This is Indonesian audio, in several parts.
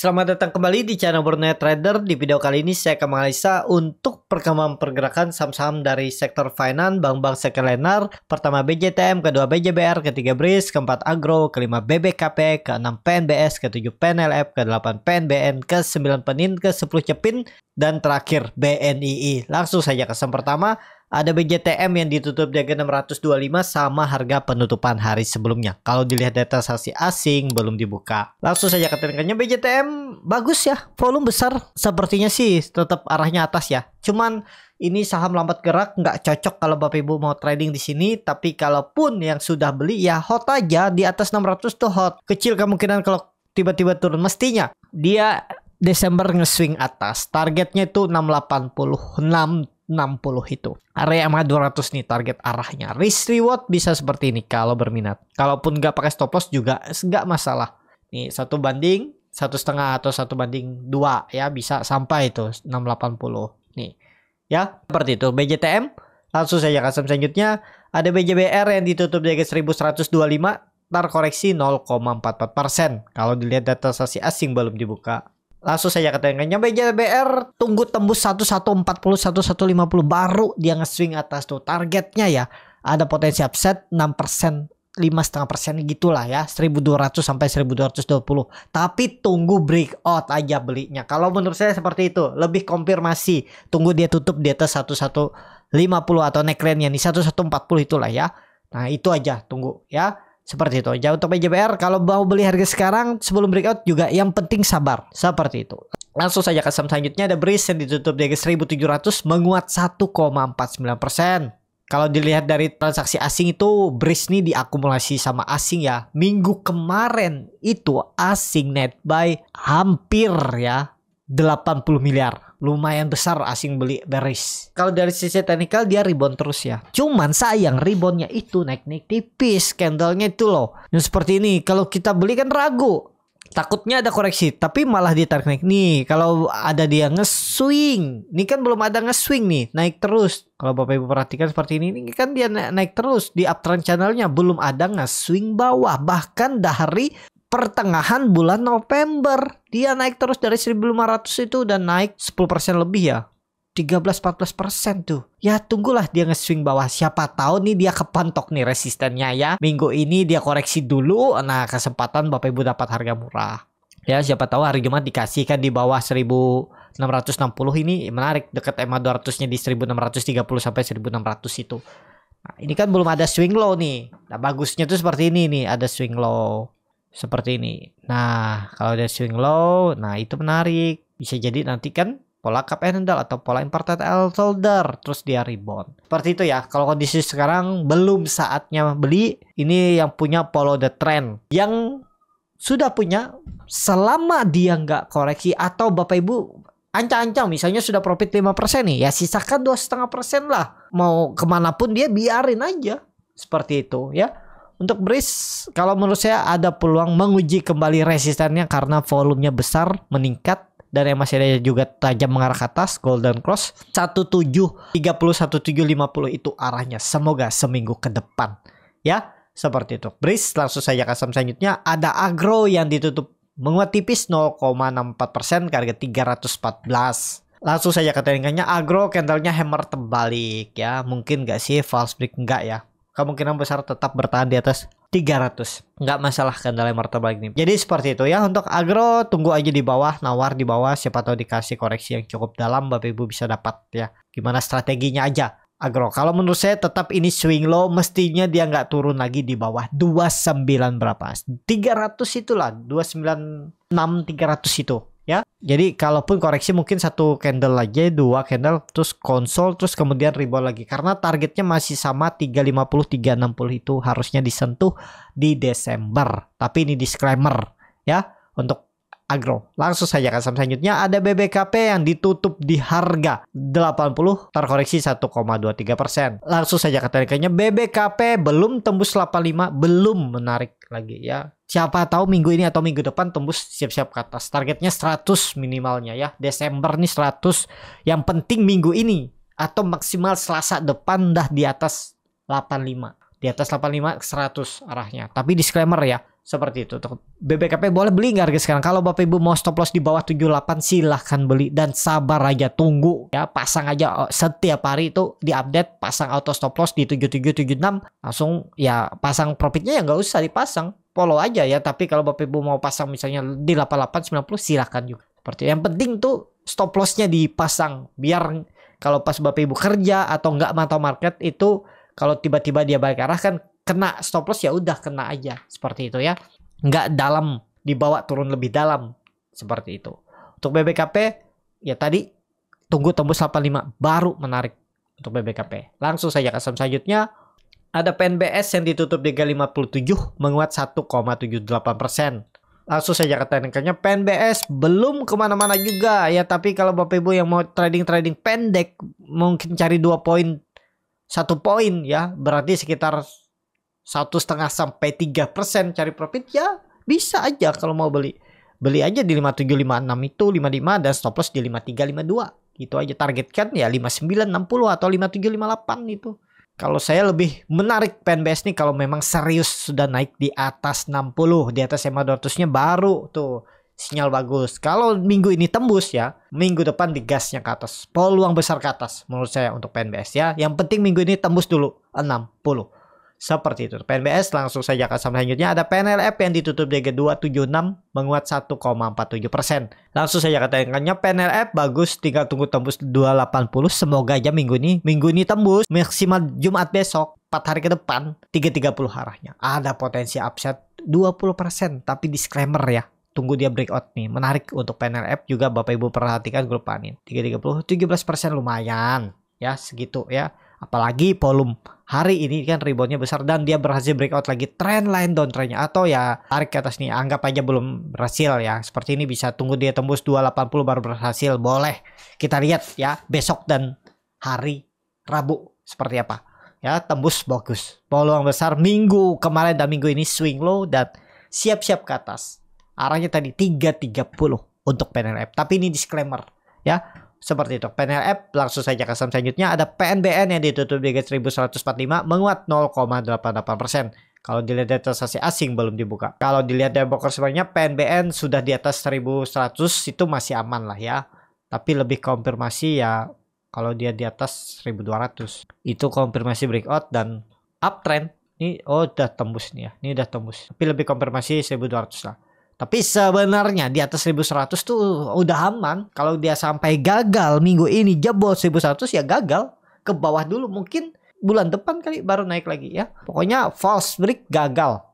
Selamat datang kembali di channel Borneo Trader. Di video kali ini saya akan menganalisa untuk perkembangan pergerakan saham-saham dari sektor finance, bank-bank sekuler, pertama BJTM, kedua BJBR, ketiga BRIS, keempat Agro, kelima BBKP, keenam PNBS, ketujuh PNLF, kedelapan PNBN, ke-9 Penin, ke Cepin, dan terakhir BNII. Langsung saja ke saham pertama, ada BGTM yang ditutup di harga 625 sama harga penutupan hari sebelumnya. Kalau dilihat data saksi asing belum dibuka. Langsung saja keterangannya BGTM bagus ya, volume besar sepertinya sih tetap arahnya atas ya. Cuman ini saham lambat gerak nggak cocok kalau Bapak Ibu mau trading di sini. Tapi kalaupun yang sudah beli ya hot aja di atas 600 tuh hot. Kecil kemungkinan kalau tiba-tiba turun mestinya dia Desember nge-swing atas. Targetnya itu 686 60 itu. Area EMA 200 nih target arahnya. Risk reward bisa seperti ini kalau berminat. Kalaupun nggak pakai stop loss juga nggak masalah. Nih satu banding satu setengah atau satu banding dua ya bisa sampai itu 680 nih ya seperti itu BJTM langsung saja kasih selanjutnya ada BJBR yang ditutup di harga 1125 tar koreksi 0,44 persen kalau dilihat data sasi asing belum dibuka Langsung saja katanya nyampe JBR tunggu tembus 1140 1150 baru dia nge-swing atas tuh targetnya ya. Ada potensi upset 6% lima setengah persen gitulah ya 1200 sampai 1220 tapi tunggu breakout aja belinya kalau menurut saya seperti itu lebih konfirmasi tunggu dia tutup di atas 1150 atau neckline yang nih 1140 itulah ya nah itu aja tunggu ya seperti itu. Ya untuk PJBR kalau mau beli harga sekarang sebelum breakout juga yang penting sabar. Seperti itu. Langsung saja ke saham selanjutnya ada Breeze yang ditutup di harga 1700 menguat 1,49%. Kalau dilihat dari transaksi asing itu Breeze ini diakumulasi sama asing ya. Minggu kemarin itu asing net buy hampir ya 80 miliar lumayan besar asing beli Beris. Kalau dari sisi teknikal dia rebound terus ya. Cuman sayang reboundnya itu naik-naik tipis candlenya itu loh. Yang seperti ini kalau kita beli kan ragu. Takutnya ada koreksi, tapi malah ditarik naik nih. Kalau ada dia nge-swing, ini kan belum ada nge-swing nih, naik terus. Kalau Bapak Ibu perhatikan seperti ini, ini kan dia naik terus di uptrend channelnya belum ada nge-swing bawah. Bahkan dari pertengahan bulan November dia naik terus dari 1500 itu dan naik 10% lebih ya 13-14% tuh. Ya tunggulah dia nge-swing bawah. Siapa tahu nih dia kepantok nih resistennya ya. Minggu ini dia koreksi dulu. Nah kesempatan Bapak Ibu dapat harga murah. Ya siapa tahu hari Jumat dikasihkan di bawah 1660 ini menarik. Dekat EMA 200 nya di 1630 sampai 1600 itu. Nah, ini kan belum ada swing low nih. Nah bagusnya tuh seperti ini nih. Ada swing low seperti ini. Nah, kalau dia swing low, nah itu menarik. Bisa jadi nanti kan pola cup and handle atau pola inverted L shoulder terus dia rebound. Seperti itu ya. Kalau kondisi sekarang belum saatnya beli. Ini yang punya follow the trend. Yang sudah punya selama dia nggak koreksi atau Bapak Ibu ancang-ancang misalnya sudah profit 5% nih ya sisakan dua setengah persen lah mau kemanapun dia biarin aja seperti itu ya untuk Breeze, kalau menurut saya ada peluang menguji kembali resistennya karena volumenya besar meningkat dan yang masih ada juga tajam mengarah ke atas Golden Cross 1730 1750 itu arahnya semoga seminggu ke depan ya seperti itu Breeze langsung saja ke saham selanjutnya ada Agro yang ditutup menguat tipis 0,64% ke harga 314 langsung saja ke agro candlenya hammer terbalik ya mungkin gak sih false break enggak ya kemungkinan besar tetap bertahan di atas 300 nggak masalah kendala martabak ini jadi seperti itu ya untuk agro tunggu aja di bawah nawar di bawah siapa tahu dikasih koreksi yang cukup dalam bapak ibu bisa dapat ya gimana strateginya aja agro kalau menurut saya tetap ini swing low mestinya dia nggak turun lagi di bawah 29 berapa 300 itulah 296 300 itu ya jadi kalaupun koreksi mungkin satu candle lagi dua candle terus konsol terus kemudian rebound lagi karena targetnya masih sama 350 360 itu harusnya disentuh di Desember tapi ini disclaimer ya untuk Agro. Langsung saja ke saham selanjutnya ada BBKP yang ditutup di harga 80 terkoreksi 1,23 persen. Langsung saja ke BBKP belum tembus 85 belum menarik lagi ya. Siapa tahu minggu ini atau minggu depan tembus siap-siap ke atas. Targetnya 100 minimalnya ya. Desember nih 100. Yang penting minggu ini atau maksimal Selasa depan dah di atas 85 di atas 85 100 arahnya. Tapi disclaimer ya, seperti itu. Untuk BBKP boleh beli nggak harga sekarang? Kalau Bapak Ibu mau stop loss di bawah 78 silahkan beli. Dan sabar aja tunggu ya. Pasang aja oh, setiap hari itu diupdate. Pasang auto stop loss di 7776. Langsung ya pasang profitnya ya nggak usah dipasang. Follow aja ya. Tapi kalau Bapak Ibu mau pasang misalnya di 8890 silahkan juga. Seperti Yang penting tuh stop lossnya dipasang. Biar kalau pas Bapak Ibu kerja atau nggak mantau market itu kalau tiba-tiba dia balik arah kan kena stop loss ya udah kena aja seperti itu ya nggak dalam dibawa turun lebih dalam seperti itu untuk BBKP ya tadi tunggu tembus 85 baru menarik untuk BBKP langsung saja ke saham selanjutnya ada PNBS yang ditutup di 357 menguat 1,78 persen langsung saja ke teknikalnya PNBS belum kemana-mana juga ya tapi kalau bapak ibu yang mau trading trading pendek mungkin cari dua poin satu poin ya berarti sekitar satu setengah sampai tiga persen cari profit ya bisa aja kalau mau beli beli aja di lima lima tujuh enam itu lima lima dan stop loss di lima lima tiga dua itu aja targetkan ya lima sembilan enam puluh atau lima lima tujuh delapan itu kalau saya lebih menarik PNBS nih kalau memang serius sudah naik di atas 60 di atas EMA 200 nya baru tuh sinyal bagus kalau minggu ini tembus ya minggu depan digasnya ke atas peluang besar ke atas menurut saya untuk PNBS ya yang penting minggu ini tembus dulu 60 seperti itu. PNBS langsung saja ke saham selanjutnya. Ada PNLF yang ditutup tujuh 276 menguat 1,47 persen. Langsung saja katakannya PNLF bagus tinggal tunggu tembus 280. Semoga aja minggu ini. Minggu ini tembus maksimal Jumat besok. 4 hari ke depan 330 arahnya. Ada potensi upset 20% tapi disclaimer ya tunggu dia breakout nih. Menarik untuk panel app juga Bapak Ibu perhatikan grup panin. 330 17% lumayan ya segitu ya apalagi volume hari ini kan reboundnya besar dan dia berhasil breakout lagi trend line downtrendnya atau ya tarik ke atas nih anggap aja belum berhasil ya seperti ini bisa tunggu dia tembus 280 baru berhasil boleh kita lihat ya besok dan hari Rabu seperti apa ya tembus bagus peluang besar minggu kemarin dan minggu ini swing low dan siap-siap ke atas arahnya tadi 330 untuk PNRF tapi ini disclaimer ya seperti itu. PNLF langsung saja ke saham selanjutnya ada PNBN yang ditutup di 1145 menguat 0,88%. Kalau dilihat dari transaksi asing belum dibuka. Kalau dilihat dari broker sebenarnya PNBN sudah di atas 1100 itu masih aman lah ya. Tapi lebih konfirmasi ya kalau dia di atas 1200 itu konfirmasi breakout dan uptrend. Ini oh udah tembus nih ya. Ini udah tembus. Tapi lebih konfirmasi 1200 lah. Tapi sebenarnya di atas 1100 tuh udah aman. Kalau dia sampai gagal minggu ini jebol 1100 ya gagal. Ke bawah dulu mungkin bulan depan kali baru naik lagi ya. Pokoknya false break gagal.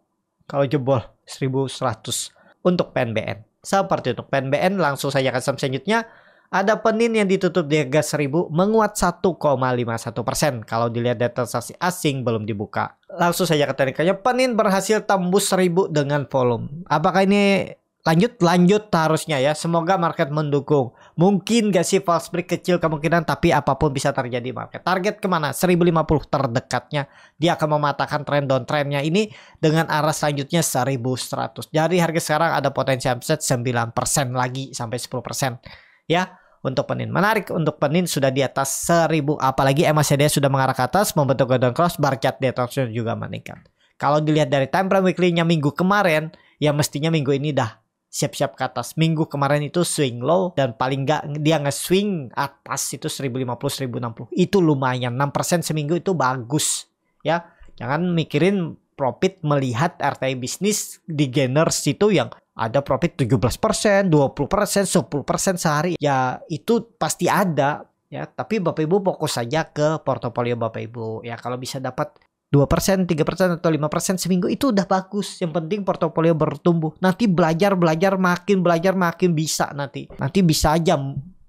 Kalau jebol 1100 untuk PNBN. Seperti untuk PNBN langsung saya akan selanjutnya ada Penin yang ditutup di harga 1000 menguat 1,51% persen. kalau dilihat data transaksi asing belum dibuka. Langsung saja ke teknikalnya, Penin berhasil tembus 1000 dengan volume. Apakah ini lanjut lanjut harusnya ya semoga market mendukung mungkin gak sih false break kecil kemungkinan tapi apapun bisa terjadi market target kemana 1050 terdekatnya dia akan mematahkan trend downtrendnya ini dengan arah selanjutnya 1100 Jadi harga sekarang ada potensi upset 9% lagi sampai 10% ya untuk Penin. Menarik untuk Penin sudah di atas seribu. apalagi MACD sudah mengarah ke atas membentuk golden cross bar chart detection juga meningkat. Kalau dilihat dari time frame weekly-nya minggu kemarin ya mestinya minggu ini dah siap-siap ke atas. Minggu kemarin itu swing low dan paling nggak dia nge-swing atas itu 1050 1060. Itu lumayan 6% seminggu itu bagus ya. Jangan mikirin profit melihat RTI bisnis di gainers itu yang ada profit 17%, 20%, 10% sehari. Ya itu pasti ada ya, tapi Bapak Ibu fokus saja ke portofolio Bapak Ibu. Ya kalau bisa dapat 2%, 3% atau 5% seminggu itu udah bagus. Yang penting portofolio bertumbuh. Nanti belajar-belajar makin belajar makin bisa nanti. Nanti bisa aja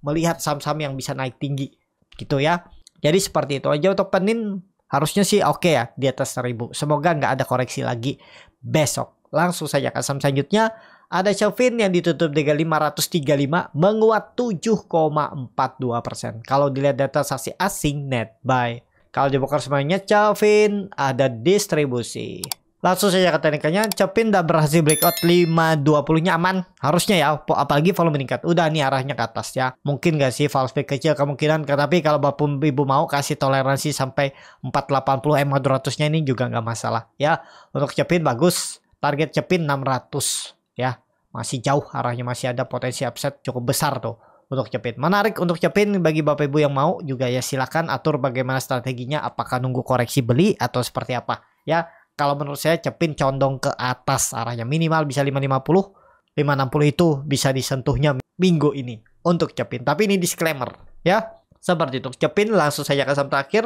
melihat saham-saham yang bisa naik tinggi gitu ya. Jadi seperti itu aja untuk penin harusnya sih oke okay ya di atas 1000. Semoga nggak ada koreksi lagi besok. Langsung saja ke saham selanjutnya. Ada Shelvin yang ditutup dengan 535 menguat 7,42%. persen Kalau dilihat data saksi asing net buy. Kalau dibuka semuanya Shelvin ada distribusi. Langsung saja ke teknikanya, Cepin udah berhasil breakout 520-nya aman. Harusnya ya, apalagi volume meningkat. Udah nih arahnya ke atas ya. Mungkin gak sih false peak kecil kemungkinan, tapi kalau Bapak Ibu mau kasih toleransi sampai 480 M200-nya ini juga nggak masalah ya. Untuk Cepin bagus target Cepin 600 ya. Masih jauh arahnya masih ada potensi upset cukup besar tuh untuk Cepin. Menarik untuk Cepin bagi Bapak Ibu yang mau juga ya silahkan atur bagaimana strateginya apakah nunggu koreksi beli atau seperti apa ya. Kalau menurut saya Cepin condong ke atas arahnya minimal bisa 550, 560 itu bisa disentuhnya minggu ini untuk Cepin. Tapi ini disclaimer ya. Seperti itu. Cepin langsung saja ke saham terakhir.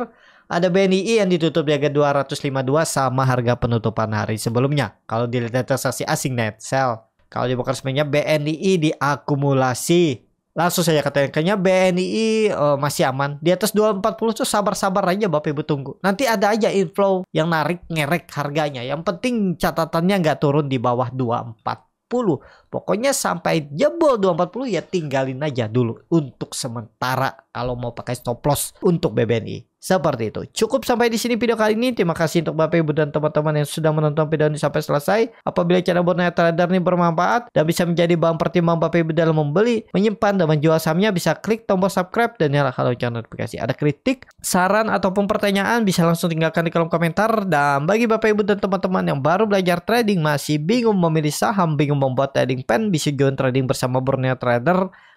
Ada BNI yang ditutup di harga 252 sama harga penutupan hari sebelumnya. Kalau dilihat transaksi asing net sell. Kalau dibuka resminya BNI diakumulasi. Langsung saja ke BNI uh, eh, masih aman. Di atas 240 tuh sabar-sabar aja Bapak Ibu tunggu. Nanti ada aja inflow yang narik ngerek harganya. Yang penting catatannya nggak turun di bawah 24. Pokoknya sampai jebol 240 ya tinggalin aja dulu untuk sementara kalau mau pakai stop loss untuk BBNI. Seperti itu. Cukup sampai di sini video kali ini. Terima kasih untuk Bapak Ibu dan teman-teman yang sudah menonton video ini sampai selesai. Apabila channel Borneo trader ini bermanfaat dan bisa menjadi bahan pertimbangan Bapak Ibu dalam membeli, menyimpan, dan menjual sahamnya, bisa klik tombol subscribe dan nyalakan lonceng notifikasi. Ada kritik, saran, ataupun pertanyaan bisa langsung tinggalkan di kolom komentar. Dan bagi Bapak Ibu dan teman-teman yang baru belajar trading, masih bingung memilih saham, bingung membuat trading plan, bisa join trading bersama Borneo Trader